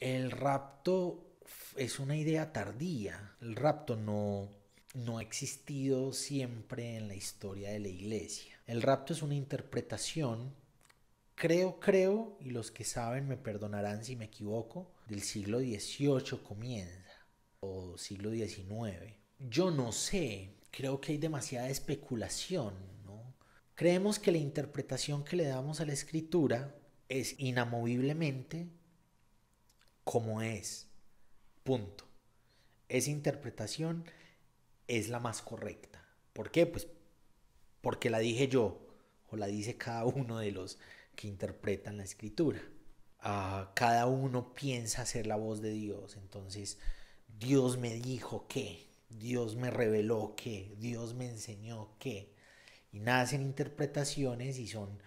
El rapto es una idea tardía. El rapto no, ha existido siempre en la historia de la iglesia. El rapto es una interpretación, creo, creo, y los que saben me perdonarán si me equivoco, del siglo XVIII comienza, o siglo XIX. Yo no sé, creo que hay demasiada especulación, Creemos que la interpretación que le damos a la escritura es inamoviblemente como es. Punto. Esa interpretación es la más correcta. ¿Por qué? Pues porque la dije yo o la dice cada uno de los que interpretan la escritura. Ah, cada uno piensa ser la voz de Dios. Entonces, Dios me dijo que, Dios me reveló que, Dios me enseñó que. Y nacen interpretaciones y son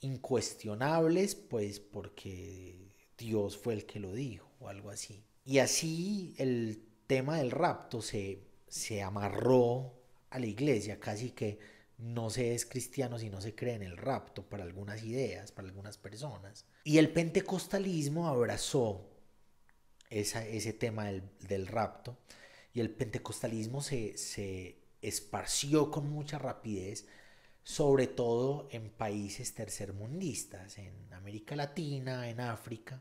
incuestionables, pues porque Dios fue el que lo dijo o algo así. Y así el tema del rapto se, amarró a la iglesia, casi que no se es cristiano si no se cree en el rapto para algunas ideas, para algunas personas. Y el pentecostalismo abrazó ese tema del, rapto y el pentecostalismo se, se esparció con mucha rapidez sobre todo en países tercermundistas, en América Latina, en África,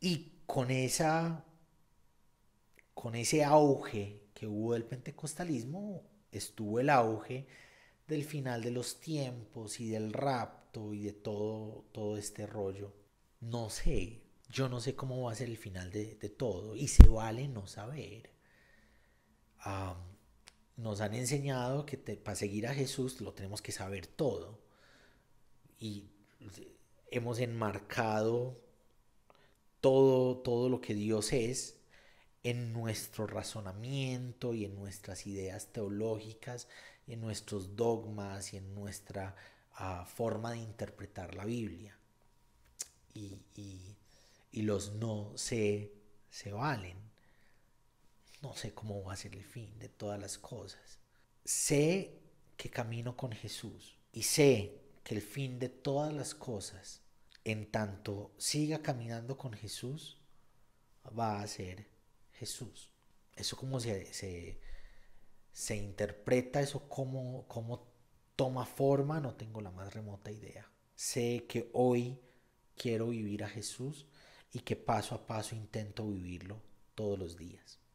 y con, esa, con ese auge que hubo del pentecostalismo, estuvo el auge del final de los tiempos y del rapto y de todo, todo este rollo. No sé, yo no sé cómo va a ser el final de, todo y se vale no saber nos han enseñado que para seguir a Jesús lo tenemos que saber todo. Y hemos enmarcado todo, todo lo que Dios es en nuestro razonamiento y en nuestras ideas teológicas en nuestros dogmas y en nuestra ah, forma de interpretar la Biblia. Y, los no se, se valen no sé cómo va a ser el fin de todas las cosas. Sé que camino con Jesús y sé que el fin de todas las cosas, en tanto siga caminando con Jesús, va a ser Jesús. Eso como se, interpreta, eso como toma forma, no tengo la más remota idea. Sé que hoy quiero vivir a Jesús y que paso a paso intento vivirlo todos los días.